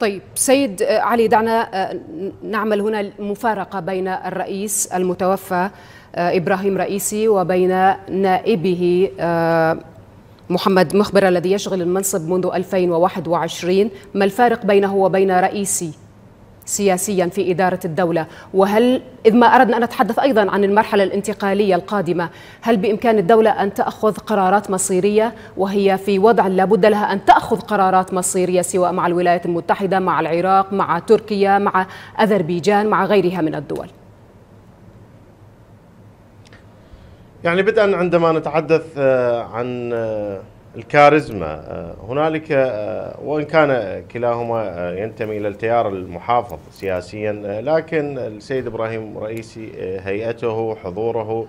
طيب سيد آه، علي دعنا آه، نعمل هنا مفارقة بين الرئيس المتوفى آه، إبراهيم رئيسي وبين نائبه محمد مخبر الذي يشغل المنصب منذ 2021 ما الفارق بينه وبين رئيسي سياسيا في إدارة الدولة وهل إذ ما أردنا أن نتحدث أيضا عن المرحلة الانتقالية القادمة هل بإمكان الدولة أن تأخذ قرارات مصيرية وهي في وضع لا بد لها أن تأخذ قرارات مصيرية سواء مع الولايات المتحدة مع العراق مع تركيا مع أذربيجان مع غيرها من الدول يعني بدءا عندما نتحدث آه، عن آه، الكاريزما آه، هنالك آه، وان كان كلاهما آه، ينتمي الى التيار المحافظ سياسيا لكن السيد ابراهيم رئيسي هيئته حضوره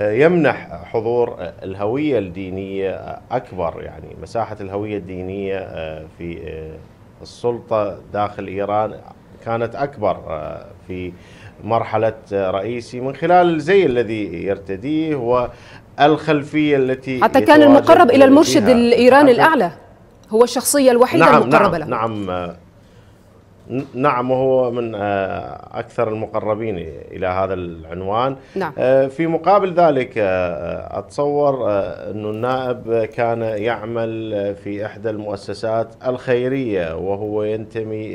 يمنح حضور الهويه الدينيه اكبر يعني مساحه الهويه الدينيه في السلطه داخل ايران كانت اكبر في مرحلة رئيسي من خلال الزي الذي يرتديه والخلفية التي حتى كان المقرب إلى المرشد الإيراني نعم. الأعلى هو الشخصية الوحيدة نعم المقربة نعم له نعم نعم وهو من آه، أكثر المقربين إلى هذا العنوان نعم. آه، في مقابل ذلك آه، أتصور أن النائب كان يعمل في إحدى المؤسسات الخيرية وهو ينتمي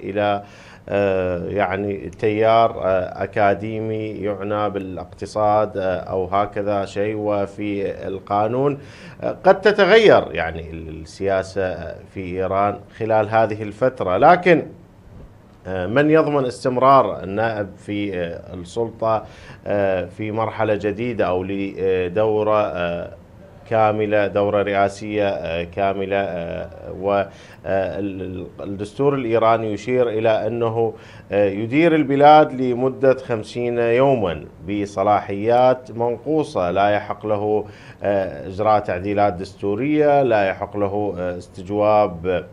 إلى آه، يعني تيار آه، أكاديمي يعنى بالاقتصاد آه، أو هكذا شيء وفي القانون قد تتغير يعني السياسة في إيران خلال هذه الفترة لكن من يضمن استمرار النائب في السلطة في مرحلة جديدة أو لدورة كاملة دورة رئاسية آه، كاملة آه، والدستور آه، الإيراني يشير إلى أنه يدير البلاد لمدة خمسين يوما بصلاحيات منقوصة لا يحق له إجراء تعديلات دستورية لا يحق له استجواب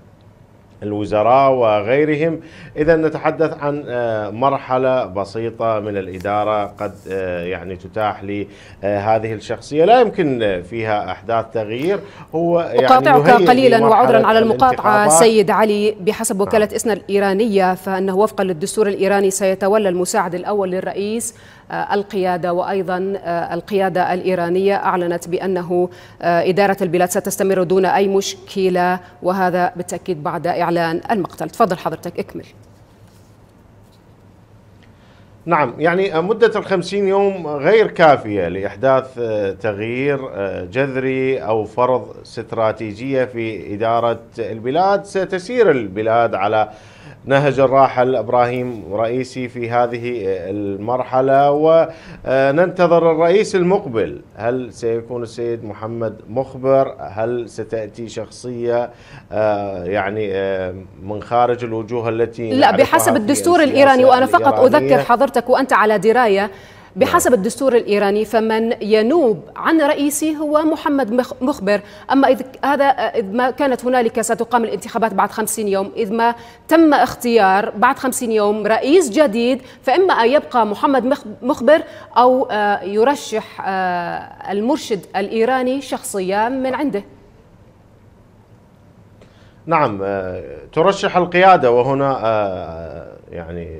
الوزراء وغيرهم إذا نتحدث عن آه، مرحلة بسيطة من الإدارة قد آه، يعني تتاح لهذه الشخصية لا يمكن آه، فيها أحداث تغيير هو يعني أقاطعك قليلا وعذرا على المقاطعة سيد علي بحسب وكالة نعم. إسنا الإيرانية فأنه وفقا للدستور الإيراني سيتولى المساعد الأول للرئيس آه، القيادة وأيضا آه، القيادة الإيرانية أعلنت بأنه آه، إدارة البلاد ستستمر دون أي مشكلة وهذا بالتأكيد بعد إعلان المقتل تفضل حضرتك اكمل نعم يعني مدة الخمسين يوم غير كافية لإحداث تغيير جذري أو فرض استراتيجية في إدارة البلاد ستسير البلاد على نهج الراحل ابراهيم رئيسي في هذه المرحله وننتظر آه، الرئيس المقبل هل سيكون السيد محمد مخبر هل ستاتي شخصيه آه، يعني آه، من خارج الوجوه التي لا بحسب الدستور الايراني وانا فقط اذكر حضرتك وانت على درايه بحسب الدستور الإيراني فمن ينوب عن رئيسه هو محمد مخبر أما إذ هذا إذ ما كانت هنالك ستقام الانتخابات بعد 50 يوم إذ ما تم اختيار بعد 50 يوم رئيس جديد فإما أن يبقى محمد مخبر أو آه، يرشح آه، المرشد الإيراني شخصيا من عنده نعم آه، ترشح القيادة وهنا يعني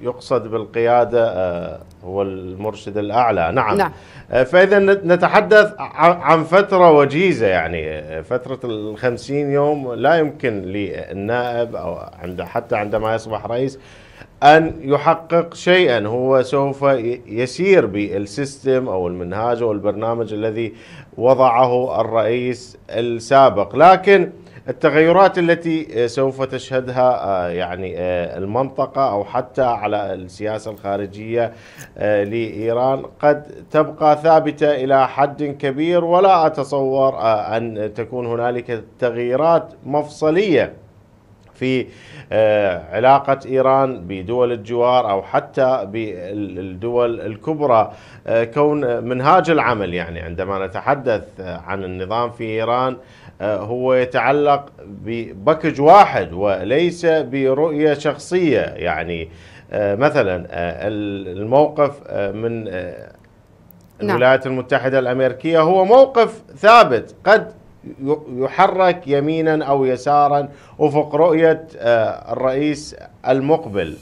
يقصد بالقيادة آه، هو المرشد الأعلى نعم, نعم. آه، فإذا نتحدث عن فترة وجيزة يعني آه، فترة الخمسين يوم لا يمكن للنائب أو عند حتى عندما يصبح رئيس أن يحقق شيئا هو سوف يسير بالسيستم أو المنهاج أو البرنامج الذي وضعه الرئيس السابق لكن التغيرات التي آه، سوف تشهدها آه، يعني آه، المنطقة أو حتى على السياسة الخارجية لإيران قد تبقى ثابتة إلى حد كبير ولا أتصور أن تكون هنالك تغييرات مفصلية في آه، علاقة إيران بدول الجوار أو حتى بالدول الكبرى آه، كون منهاج العمل يعني عندما نتحدث آه، عن النظام في إيران هو يتعلق ببكج واحد وليس برؤية شخصية يعني مثلا الموقف من نعم. الولايات المتحدة الأمريكية هو موقف ثابت قد يحرك يمينا أو يسارا افق رؤية آه، الرئيس المقبل